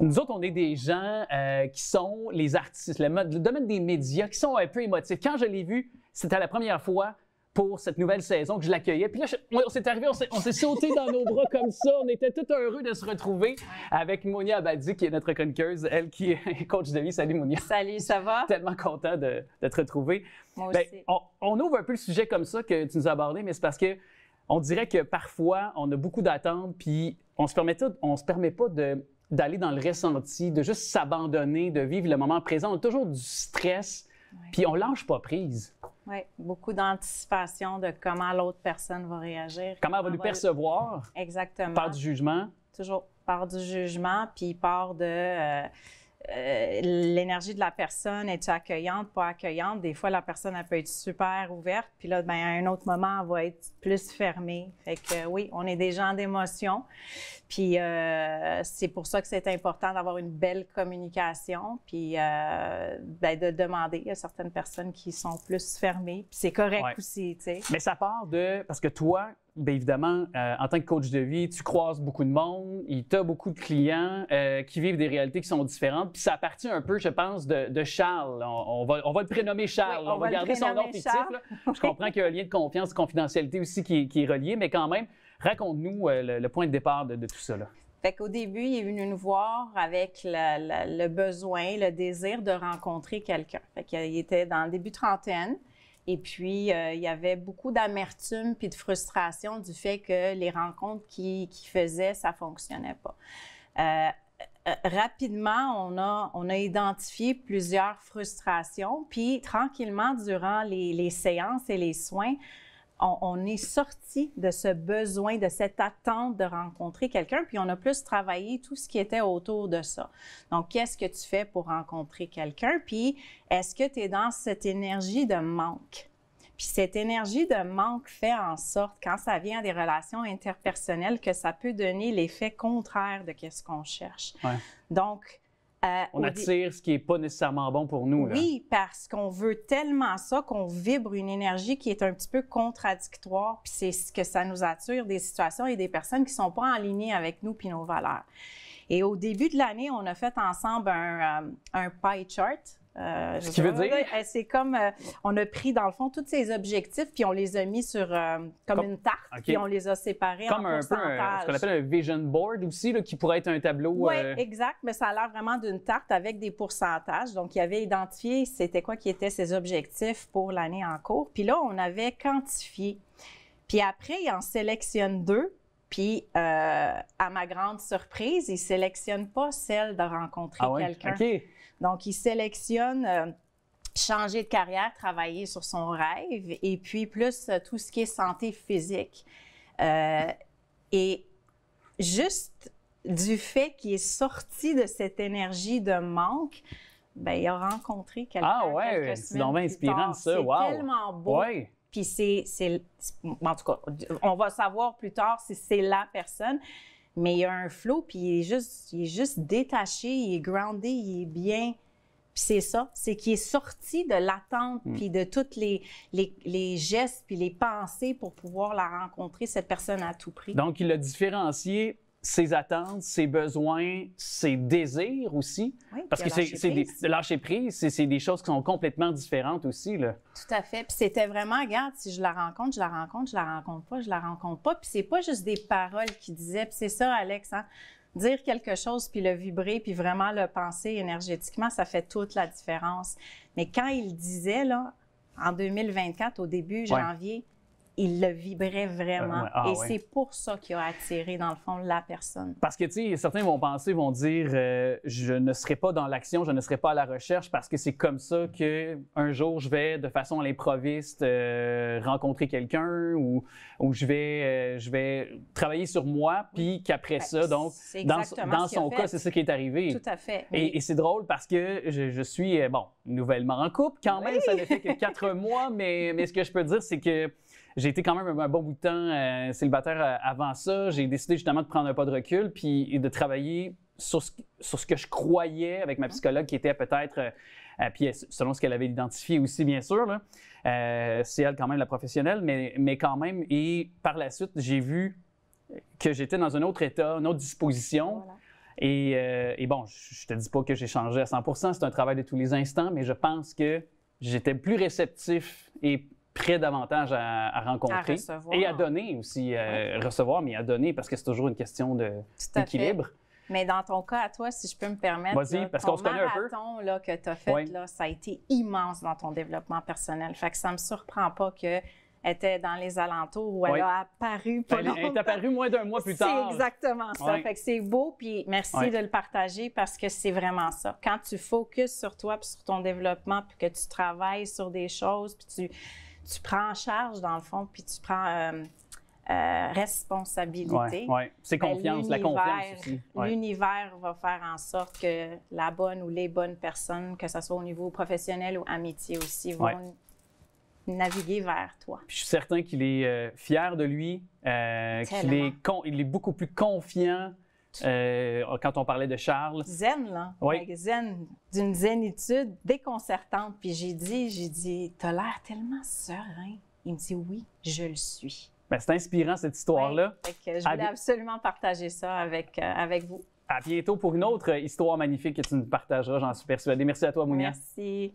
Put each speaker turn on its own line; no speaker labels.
Nous autres, on est des gens euh, qui sont les artistes, le, domaine des médias, qui sont un peu émotifs. Quand je l'ai vu, c'était la première fois pour cette nouvelle saison que je l'accueillais. Puis là, on, s'est arrivé, on s'est sauté dans nos bras comme ça. On était tout heureux de se retrouver avec Monia Abadi, qui est notre chroniqueuse, elle qui est coach de vie. Salut Monia. Salut, ça va? Tellement content de, te retrouver. Moi ben, aussi. on, ouvre un peu le sujet comme ça que tu nous as abordé, mais c'est parce que on dirait que parfois, on a beaucoup d'attentes, puis on se permet, on se permet pas de d'aller dans le ressenti, de juste s'abandonner, de vivre le moment présent. On a toujours du stress, puis on lâche pas prise.
Oui, beaucoup d'anticipation de comment l'autre personne va réagir. Comment, elle va nous
percevoir.
Exactement. Par du jugement. Toujours par du jugement, puis par de... Euh, euh, l'énergie de la personne, est accueillante, pas accueillante? Des fois, la personne, elle peut être super ouverte, puis là, ben à un autre moment, elle va être plus fermée. Fait que oui, on est des gens d'émotion, puis euh, c'est pour ça que c'est important d'avoir une belle communication, puis euh, ben, de demander. à certaines personnes qui sont plus fermées, puis c'est correct aussi, tu sais. Mais
ça part de... Parce que toi, bien évidemment, euh, en tant que coach de vie, tu croises beaucoup de monde, il t'a beaucoup de clients euh, qui vivent des réalités qui sont différentes. Puis ça appartient un peu, je pense, de, Charles. On, va, on va le prénommer Charles. on, va garder son nom Je comprends qu'il y a un lien de confiance, de confidentialité aussi qui, est relié, mais quand même, raconte-nous euh, le, point de départ de, tout ça. Là.
Fait qu'au début, il est venu nous voir avec le besoin, le désir de rencontrer quelqu'un. Fait qu'il était dans le début de trentaine. Et puis, euh, il y avait beaucoup d'amertume puis de frustration du fait que les rencontres qu'ils faisaient, ça ne fonctionnait pas. Euh, euh, rapidement, on a, identifié plusieurs frustrations, puis tranquillement, durant les séances et les soins, on, est sorti de ce besoin, de cette attente de rencontrer quelqu'un, puis on a plus travaillé tout ce qui était autour de ça. Donc, qu'est-ce que tu fais pour rencontrer quelqu'un? Puis, est-ce que tu es dans cette énergie de manque? Puis cette énergie de manque fait en sorte, quand ça vient des relations interpersonnelles, que ça peut donner l'effet contraire de ce qu'on cherche. Donc, euh, on attire ce
qui n'est pas nécessairement bon pour nous. Oui,
parce qu'on veut tellement ça qu'on vibre une énergie qui est un petit peu contradictoire, puis c'est ce que ça nous attire des situations et des personnes qui ne sont pas en ligne avec nous puis nos valeurs. Et au début de l'année, on a fait ensemble un euh, pie chart euh, ce qui veut dire, euh, c'est comme euh, on a pris dans le fond tous ces objectifs puis on les a mis sur comme, une tarte puis on les a séparés comme en un peu un, ce qu'on appelle
un vision board aussi qui pourrait être un tableau. Oui,
exact, mais ça a l'air vraiment d'une tarte avec des pourcentages. Donc il avait identifié c'était quoi qui étaient ses objectifs pour l'année en cours puis là on avait quantifié. Puis après il en sélectionne deux puis, euh, à ma grande surprise, il ne sélectionne pas celle de rencontrer ah quelqu'un. Donc, il sélectionne euh, changer de carrière, travailler sur son rêve, et puis plus euh, tout ce qui est santé physique. et juste du fait qu'il est sorti de cette énergie de manque, ben, il a rencontré quelqu'un. Ah ouais, c'est inspirant C'est tellement beau. Puis c'est, En tout cas, on va savoir plus tard si c'est la personne. Mais il y a un flow, puis il est juste, il est juste détaché, il est groundé, il est bien. Puis c'est ça, c'est qu'il est sorti de l'attente, mm. puis de tous les, les, les, gestes, puis les pensées pour pouvoir la rencontrer, cette personne à tout prix.
Donc, il a différencié ses attentes, ses besoins, ses désirs aussi. parce que c'est de lâcher prise, c'est des choses qui sont complètement différentes aussi. Là.
Tout à fait. Puis c'était vraiment, regarde, si je la rencontre, je la rencontre, je la rencontre pas, je la rencontre pas. Puis c'est pas juste des paroles qui disaient. Puis c'est ça, Alex, hein? dire quelque chose, puis le vibrer, puis vraiment le penser énergétiquement, ça fait toute la différence. Mais quand il disait, là, en 2024, au début, janvier, il le vibrait vraiment. Ah et c'est pour ça qu'il a attiré, dans le fond, la personne.
Parce que, tu sais, certains vont penser, vont dire, euh, je ne serai pas dans l'action, je ne serai pas à la recherche parce que c'est comme ça que un jour, je vais, de façon à l'improviste, euh, rencontrer quelqu'un ou, je, vais, euh, je vais travailler sur moi, puis qu'après ben, ça, donc, dans, dans son cas, c'est ça qui est arrivé. Tout à fait. Et, c'est drôle parce que je, suis, bon, nouvellement en couple, quand même, ça ne fait que quatre mois, mais, mais ce que je peux dire, c'est que j'ai été quand même un bon bout de temps euh, célibataire euh, avant ça. J'ai décidé justement de prendre un pas de recul puis de travailler sur ce, sur ce que je croyais avec ma mmh. psychologue qui était peut-être, à euh, puis selon ce qu'elle avait identifié aussi, bien sûr, là, c'est elle quand même la professionnelle, mais, mais quand même, et par la suite, j'ai vu que j'étais dans un autre état, une autre disposition. Et, et, bon, je te dis pas que j'ai changé à 100 c'est un travail de tous les instants, mais je pense que j'étais plus réceptif et près davantage à, rencontrer et à donner aussi, euh, recevoir, mais à donner parce que c'est toujours une question d'équilibre.
Mais dans ton cas, à toi, si je peux me permettre, là, parce ton marathon un peu. Là, que tu as fait, là, ça a été immense dans ton développement personnel. Fait que ça ne me surprend pas que était dans les alentours où elle a apparu pas Elle, est
apparue moins d'un mois plus tard. C'est exactement ça. Fait que
c'est beau, puis merci de le partager parce que c'est vraiment ça. Quand tu focuses sur toi puis sur ton développement, puis que tu travailles sur des choses, puis tu tu prends en charge, dans le fond, puis tu prends euh, euh, responsabilité. Ouais, C'est ben, confiance, la confiance aussi. L'univers va faire en sorte que la bonne ou les bonnes personnes, que ce soit au niveau professionnel ou amitié aussi, vont naviguer vers toi. je
suis certain qu'il est euh, fier de lui, qu'il est, il est beaucoup plus confiant euh, quand on parlait de Charles. Zen,
là. Oui. Zen, d'une zénitude déconcertante. Puis j'ai dit, j'ai dit, t'as l'air tellement serein. Il me dit, oui,
je le suis. Ben, c'est inspirant, cette histoire-là.
je voulais absolument partager ça avec, euh, avec vous.
À bientôt pour une autre histoire magnifique que tu nous partageras, j'en suis persuadé. Merci à toi, Mounia.
Merci.